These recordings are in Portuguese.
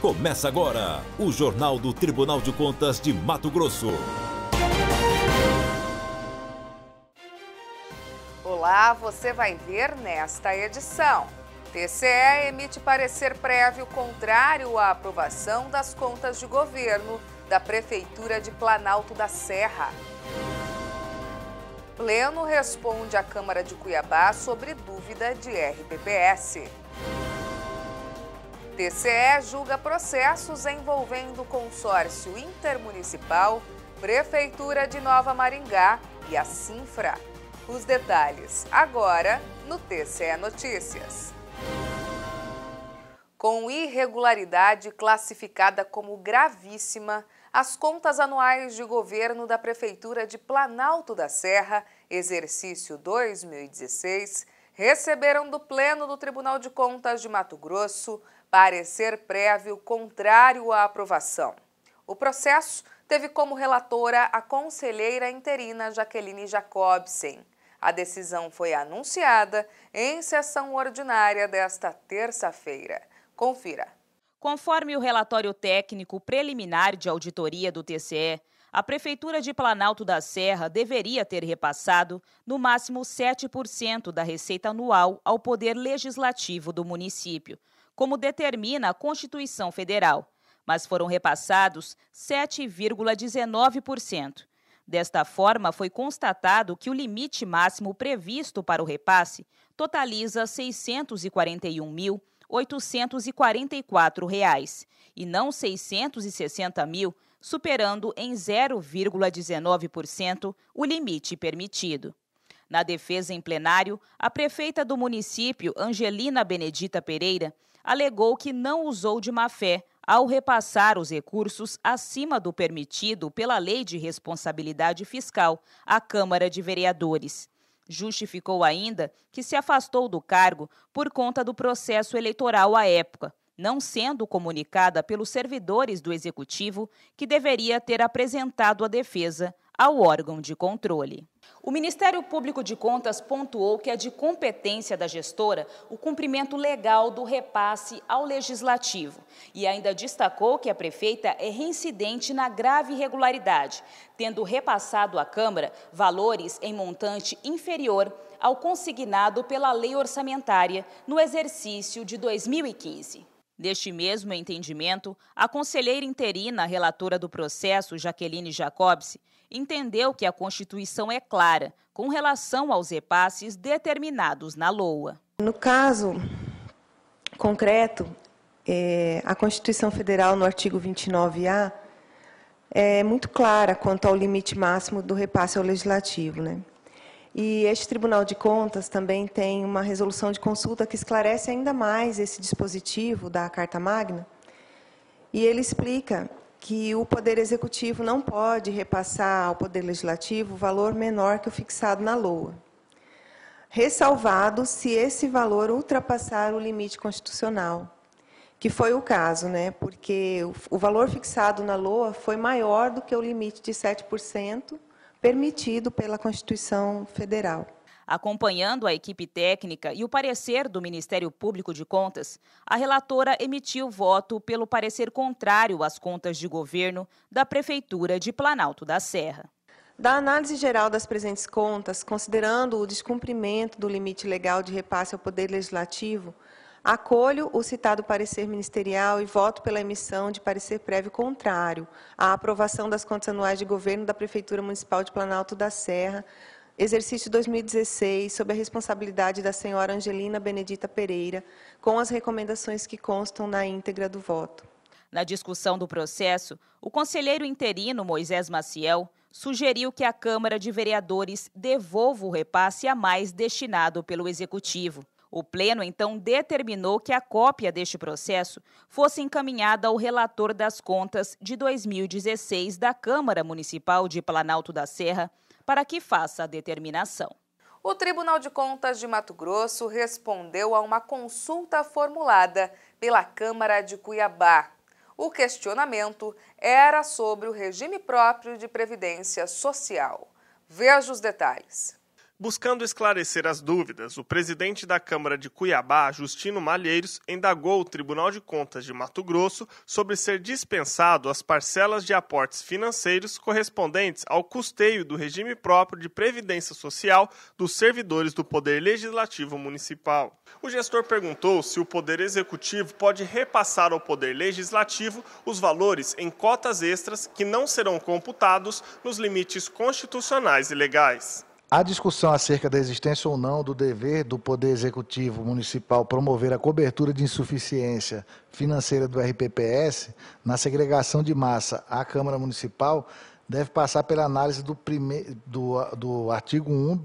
Começa agora o Jornal do Tribunal de Contas de Mato Grosso. Olá, você vai ver nesta edição. TCE emite parecer prévio contrário à aprovação das contas de governo da Prefeitura de Planalto da Serra. Pleno responde à Câmara de Cuiabá sobre dúvida de RPPS. TCE julga processos envolvendo consórcio intermunicipal, Prefeitura de Nova Maringá e a Sinfra. Os detalhes agora no TCE Notícias. Com irregularidade classificada como gravíssima, as contas anuais de governo da Prefeitura de Planalto da Serra, exercício 2016, receberam do Pleno do Tribunal de Contas de Mato Grosso parecer prévio contrário à aprovação. O processo teve como relatora a conselheira interina Jaqueline Jacobsen. A decisão foi anunciada em sessão ordinária desta terça-feira. Confira. Conforme o relatório técnico preliminar de auditoria do TCE, a Prefeitura de Planalto da Serra deveria ter repassado, no máximo, 7% da receita anual ao Poder Legislativo do município como determina a Constituição Federal, mas foram repassados 7,19%. Desta forma, foi constatado que o limite máximo previsto para o repasse totaliza R$ 641.844 reais, e não R$ 660 mil, superando em 0,19% o limite permitido. Na defesa em plenário, a prefeita do município, Angelina Benedita Pereira, alegou que não usou de má fé ao repassar os recursos acima do permitido pela Lei de Responsabilidade Fiscal à Câmara de Vereadores. Justificou ainda que se afastou do cargo por conta do processo eleitoral à época, não sendo comunicada pelos servidores do Executivo que deveria ter apresentado a defesa ao órgão de controle. O Ministério Público de Contas pontuou que é de competência da gestora o cumprimento legal do repasse ao legislativo e ainda destacou que a prefeita é reincidente na grave irregularidade, tendo repassado à Câmara valores em montante inferior ao consignado pela lei orçamentária no exercício de 2015. Neste mesmo entendimento, a conselheira interina relatora do processo, Jaqueline Jacobse, entendeu que a Constituição é clara com relação aos repasses determinados na LOA. No caso concreto, é, a Constituição Federal, no artigo 29A, é muito clara quanto ao limite máximo do repasse ao legislativo. Né? E este Tribunal de Contas também tem uma resolução de consulta que esclarece ainda mais esse dispositivo da Carta Magna. E ele explica que o Poder Executivo não pode repassar ao Poder Legislativo valor menor que o fixado na LOA, ressalvado se esse valor ultrapassar o limite constitucional, que foi o caso, né? porque o valor fixado na LOA foi maior do que o limite de 7% permitido pela Constituição Federal. Acompanhando a equipe técnica e o parecer do Ministério Público de Contas, a relatora emitiu voto pelo parecer contrário às contas de governo da Prefeitura de Planalto da Serra. Da análise geral das presentes contas, considerando o descumprimento do limite legal de repasse ao Poder Legislativo, acolho o citado parecer ministerial e voto pela emissão de parecer prévio contrário à aprovação das contas anuais de governo da Prefeitura Municipal de Planalto da Serra exercício 2016, sob a responsabilidade da senhora Angelina Benedita Pereira, com as recomendações que constam na íntegra do voto. Na discussão do processo, o conselheiro interino Moisés Maciel sugeriu que a Câmara de Vereadores devolva o repasse a mais destinado pelo Executivo. O Pleno, então, determinou que a cópia deste processo fosse encaminhada ao relator das contas de 2016 da Câmara Municipal de Planalto da Serra, para que faça a determinação. O Tribunal de Contas de Mato Grosso respondeu a uma consulta formulada pela Câmara de Cuiabá. O questionamento era sobre o regime próprio de previdência social. Veja os detalhes. Buscando esclarecer as dúvidas, o presidente da Câmara de Cuiabá, Justino Malheiros, indagou o Tribunal de Contas de Mato Grosso sobre ser dispensado as parcelas de aportes financeiros correspondentes ao custeio do regime próprio de previdência social dos servidores do Poder Legislativo Municipal. O gestor perguntou se o Poder Executivo pode repassar ao Poder Legislativo os valores em cotas extras que não serão computados nos limites constitucionais e legais. A discussão acerca da existência ou não do dever do Poder Executivo Municipal promover a cobertura de insuficiência financeira do RPPS na segregação de massa à Câmara Municipal deve passar pela análise do, do, do artigo 1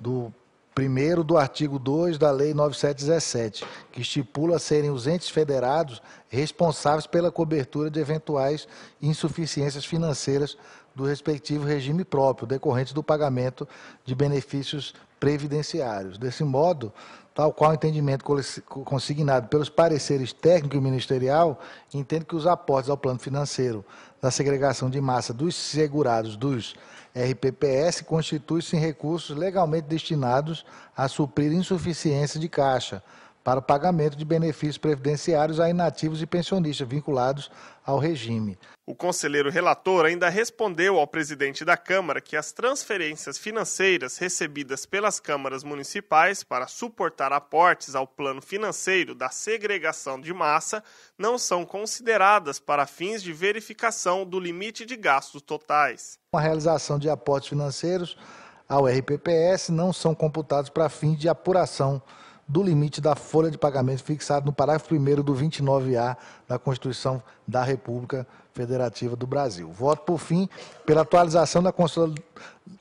do primeiro do artigo 2 da Lei 9717, que estipula serem os entes federados responsáveis pela cobertura de eventuais insuficiências financeiras do respectivo regime próprio, decorrente do pagamento de benefícios previdenciários. Desse modo, tal qual o entendimento consignado pelos pareceres técnico e ministerial, entende que os aportes ao plano financeiro da segregação de massa dos segurados dos RPPS constituem-se recursos legalmente destinados a suprir insuficiência de caixa, para o pagamento de benefícios previdenciários a inativos e pensionistas vinculados ao regime. O conselheiro relator ainda respondeu ao presidente da Câmara que as transferências financeiras recebidas pelas câmaras municipais para suportar aportes ao plano financeiro da segregação de massa não são consideradas para fins de verificação do limite de gastos totais. A realização de aportes financeiros ao RPPS não são computados para fins de apuração do limite da folha de pagamento fixado no parágrafo 1 do 29A da Constituição da República Federativa do Brasil. Voto, por fim, pela atualização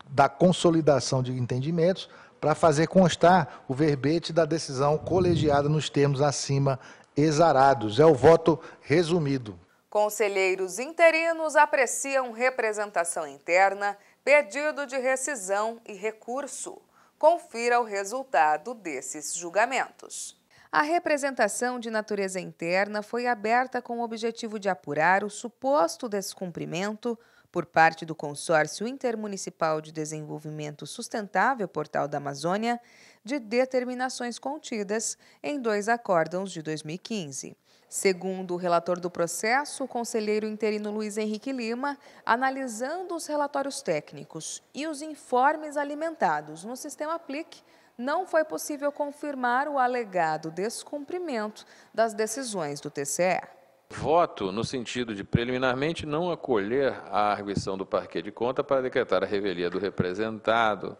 da consolidação de entendimentos para fazer constar o verbete da decisão colegiada nos termos acima exarados. É o voto resumido. Conselheiros interinos apreciam representação interna, pedido de rescisão e recurso. Confira o resultado desses julgamentos. A representação de natureza interna foi aberta com o objetivo de apurar o suposto descumprimento por parte do Consórcio Intermunicipal de Desenvolvimento Sustentável Portal da Amazônia de determinações contidas em dois acórdãos de 2015. Segundo o relator do processo, o conselheiro interino Luiz Henrique Lima, analisando os relatórios técnicos e os informes alimentados no sistema PLIC, não foi possível confirmar o alegado descumprimento das decisões do TCE. Voto no sentido de preliminarmente não acolher a arguição do parquê de conta para decretar a revelia do representado,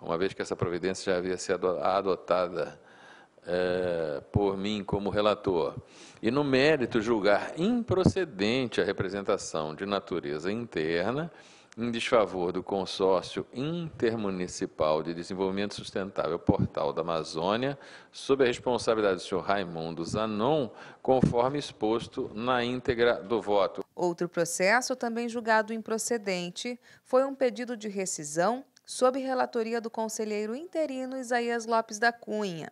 uma vez que essa providência já havia sido adotada é, por mim como relator, e no mérito julgar improcedente a representação de natureza interna em desfavor do consórcio intermunicipal de desenvolvimento sustentável Portal da Amazônia, sob a responsabilidade do senhor Raimundo Zanon, conforme exposto na íntegra do voto. Outro processo também julgado improcedente foi um pedido de rescisão sob relatoria do conselheiro interino Isaías Lopes da Cunha.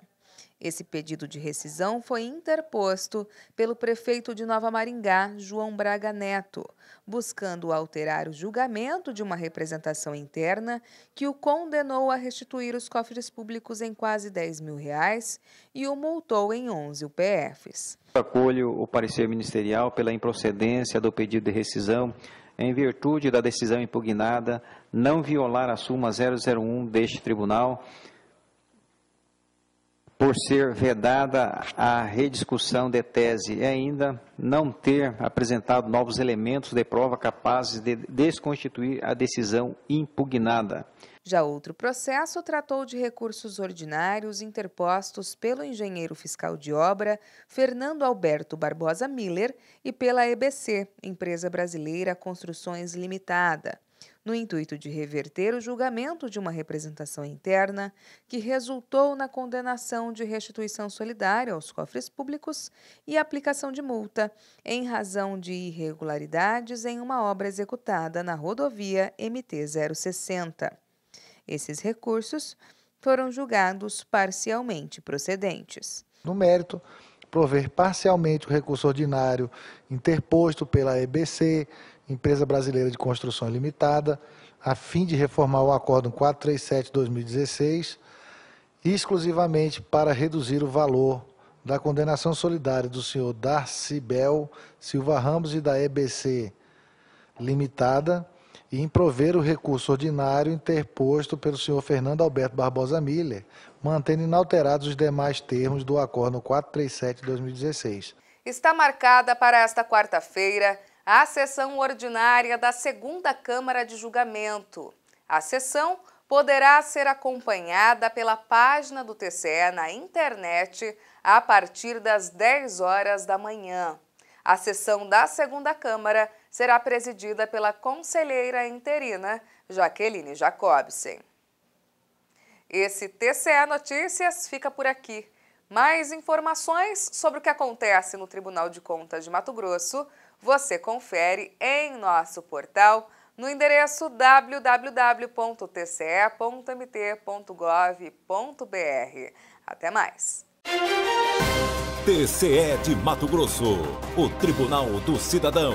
Esse pedido de rescisão foi interposto pelo prefeito de Nova Maringá, João Braga Neto, buscando alterar o julgamento de uma representação interna que o condenou a restituir os cofres públicos em quase 10 mil reais e o multou em 11 UPFs. Acolho o parecer ministerial pela improcedência do pedido de rescisão em virtude da decisão impugnada, não violar a súmula 001 deste tribunal, por ser vedada a rediscussão de tese e ainda não ter apresentado novos elementos de prova capazes de desconstituir a decisão impugnada. Já outro processo tratou de recursos ordinários interpostos pelo engenheiro fiscal de obra Fernando Alberto Barbosa Miller e pela EBC, Empresa Brasileira Construções Limitada no intuito de reverter o julgamento de uma representação interna que resultou na condenação de restituição solidária aos cofres públicos e aplicação de multa em razão de irregularidades em uma obra executada na rodovia MT-060. Esses recursos foram julgados parcialmente procedentes. No mérito, prover parcialmente o recurso ordinário interposto pela EBC, Empresa Brasileira de Construção Limitada, a fim de reformar o Acórdão 437-2016, exclusivamente para reduzir o valor da condenação solidária do senhor Darcy Bel Silva Ramos e da EBC Limitada, e em prover o recurso ordinário interposto pelo senhor Fernando Alberto Barbosa Miller, mantendo inalterados os demais termos do Acordo 437-2016. Está marcada para esta quarta-feira a sessão ordinária da segunda Câmara de Julgamento. A sessão poderá ser acompanhada pela página do TCE na internet a partir das 10 horas da manhã. A sessão da segunda Câmara será presidida pela conselheira interina Jaqueline Jacobsen. Esse TCE Notícias fica por aqui. Mais informações sobre o que acontece no Tribunal de Contas de Mato Grosso você confere em nosso portal no endereço www.tce.mt.gov.br. Até mais! TCE de Mato Grosso, o Tribunal do Cidadão.